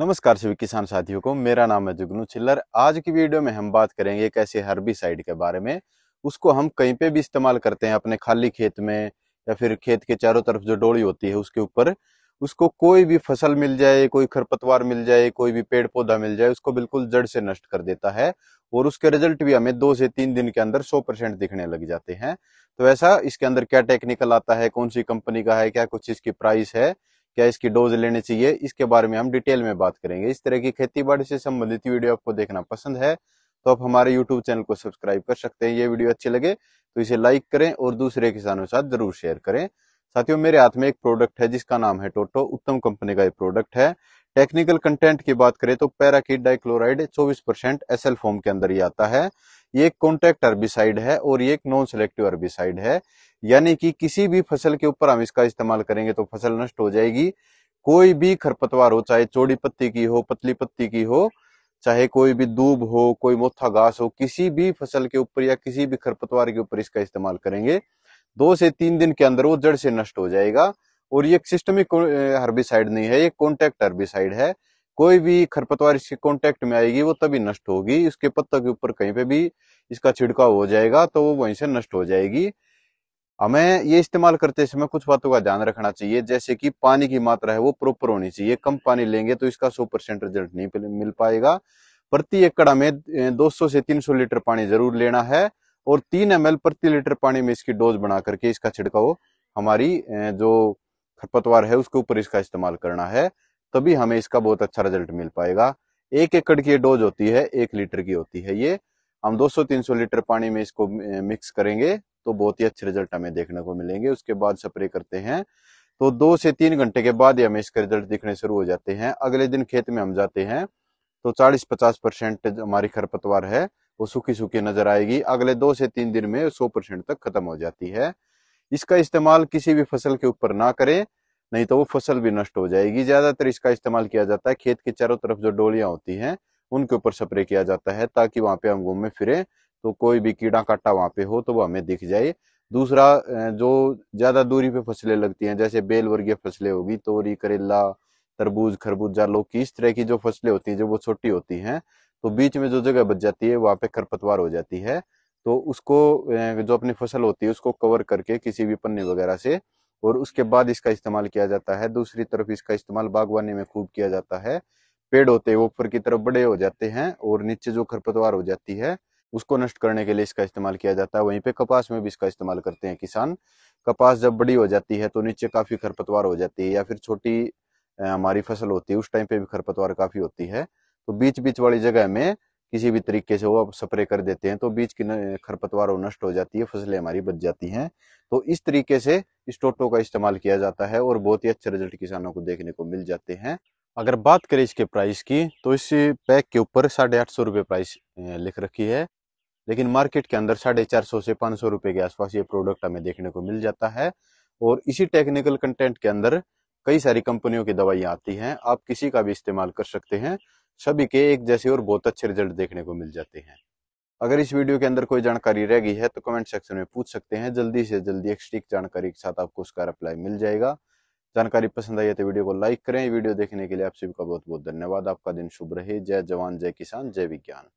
नमस्कार सभी किसान साथियों को मेरा नाम है जुगनू छिल्लर आज की वीडियो में हम बात करेंगे एक ऐसे हर्बिसाइड के बारे में उसको हम कहीं पे भी इस्तेमाल करते हैं अपने खाली खेत में या फिर खेत के चारों तरफ जो डोली होती है उसके ऊपर उसको कोई भी फसल मिल जाए कोई खरपतवार मिल जाए कोई भी पेड़ पौधा मिल जाए उसको बिल्कुल जड़ से नष्ट कर देता है और उसके रिजल्ट भी हमें दो से तीन दिन के अंदर सौ परसेंट दिखने लग जाते हैं तो ऐसा इसके अंदर क्या टेक्निकल आता है कौन सी कंपनी का है क्या कुछ इसकी प्राइस है क्या इसकी डोज लेनी चाहिए इसके बारे में हम डिटेल में बात करेंगे इस तरह की खेती बाड़ी से संबंधित वीडियो आपको देखना पसंद है तो आप हमारे यूट्यूब चैनल को सब्सक्राइब कर सकते हैं ये वीडियो अच्छे लगे तो इसे लाइक करें और दूसरे किसानों के साथ जरूर शेयर करें साथियों मेरे हाथ में एक प्रोडक्ट है जिसका नाम है टोटो उत्तम कंपनी का ये प्रोडक्ट है टेक्निकल कंटेंट की बात करें तो paraquat dichloride 24 percent S form के अंदर ही आता है ये एक कॉन्टेक्ट अर्बिसाइड है और ये एक नॉन सेलेक्टिव अर्बिसाइड है यानी कि किसी भी फसल के ऊपर हम इसका इस्तेमाल करेंगे तो फसल नष्ट हो जाएगी कोई भी खरपतवार हो चाहे चौड़ी पत्ती की हो पतली पत्ती की हो चाहे कोई भी दूब हो कोई मोथा घास हो किसी भी फसल के ऊपर या किसी भी खरपतवार के ऊपर इसका इस्तेमाल करेंगे दो से तीन दिन के अंदर वो जड़ से नष्ट हो जाएगा और ये सिस्टमिक हर्बिसाइड नहीं है ये कॉन्टेक्ट हर्बिसाइड है कोई भी खरपतवार इसके कॉन्टेक्ट में आएगी वो तभी नष्ट होगी इसके पत्तों के ऊपर कहीं पे भी इसका छिड़काव हो जाएगा तो वो वहीं से नष्ट हो जाएगी हमें ये इस्तेमाल करते समय कुछ बातों का ध्यान रखना चाहिए जैसे कि पानी की मात्रा है वो प्रॉपर होनी चाहिए कम पानी लेंगे तो इसका सौ परसेंट रिजल्ट नहीं मिल पाएगा प्रति एकड़ हमें 200 से 300 लीटर पानी जरूर लेना है और तीन एम प्रति लीटर पानी में इसकी डोज बना करके इसका छिड़काव हमारी जो खरपतवार है उसके ऊपर इसका इस्तेमाल करना है तभी हमें इसका बहुत अच्छा रिजल्ट मिल पाएगा एक एकड़ की डोज होती है एक लीटर की होती है ये हम 200-300 लीटर पानी में इसको मिक्स करेंगे तो बहुत ही अच्छे रिजल्ट हमें देखने को मिलेंगे उसके बाद स्प्रे करते हैं तो दो से तीन घंटे के बाद ही हमें इसके रिजल्ट दिखने शुरू हो जाते हैं अगले दिन खेत में हम जाते हैं तो 40 पचास परसेंट हमारी खरपतवार है वो सूखी सूखी नजर आएगी अगले दो से तीन दिन में 100 परसेंट तक खत्म हो जाती है इसका इस्तेमाल किसी भी फसल के ऊपर ना करें नहीं तो वो फसल भी नष्ट हो जाएगी ज्यादातर इसका इस्तेमाल किया जाता है खेत के चारों तरफ जो डोलियां होती हैं उनके ऊपर स्प्रे किया जाता है ताकि वहां पे हम घूमे फिरे तो कोई भी कीड़ा काटा वहाँ पे हो तो वो हमें दिख जाए दूसरा जो ज़्यादा दूरी पे फसलें लगती हैं जैसे बेल वर्गीय फसलें होगी तोरी करेला तरबूज खरबूजा लौकी इस तरह की जो फसलें होती हैं जो वो छोटी होती हैं तो बीच में जो जगह बच जाती है वहां पे खरपतवार हो जाती है तो उसको जो अपनी फसल होती है उसको कवर करके किसी भी पन्ने वगैरह से और उसके बाद इसका इस्तेमाल किया जाता है दूसरी तरफ इसका इस्तेमाल बागवानी में खूब किया जाता है पेड़ होते हैं ऊपर की तरफ बड़े हो जाते हैं और नीचे जो खरपतवार हो जाती है उसको नष्ट करने के लिए इसका इस्तेमाल किया जाता है वहीं पे कपास में भी इसका इस्तेमाल करते हैं किसान कपास जब बड़ी हो जाती है तो नीचे काफ़ी खरपतवार हो जाती है या फिर छोटी हमारी फसल होती है उस टाइम पे भी खरपतवार काफ़ी होती है तो बीच बीच वाली जगह में किसी भी तरीके से वो स्प्रे कर देते हैं तो बीच की खरपतवार वो नष्ट हो जाती है फसलें हमारी बच जाती हैं तो इस तरीके से इस टोटो का इस्तेमाल किया जाता है और बहुत ही अच्छे रिजल्ट किसानों को देखने को मिल जाते हैं अगर बात करें इसके प्राइस की तो इस पैक के ऊपर साढ़े आठ सौ रुपये प्राइस लिख रखी है लेकिन मार्केट के अंदर साढ़े चार सौ से पांच सौ रुपए के आसपास ये प्रोडक्ट हमें देखने को मिल जाता है और इसी टेक्निकल कंटेंट के अंदर कई सारी कंपनियों की दवाइयां आती हैं आप किसी का भी इस्तेमाल कर सकते हैं सभी के एक जैसे और बहुत अच्छे रिजल्ट देखने को मिल जाते हैं अगर इस वीडियो के अंदर कोई जानकारी रह गई है तो कमेंट सेक्शन में पूछ सकते हैं जल्दी से जल्दी एक स्टिक जानकारी के साथ आपको उसका रिप्लाई मिल जाएगा जानकारी पसंद आई है तो वीडियो को लाइक करें वीडियो देखने के लिए आप सभी का बहुत बहुत धन्यवाद आपका दिन शुभ रहे जय जवान जय किसान जय विज्ञान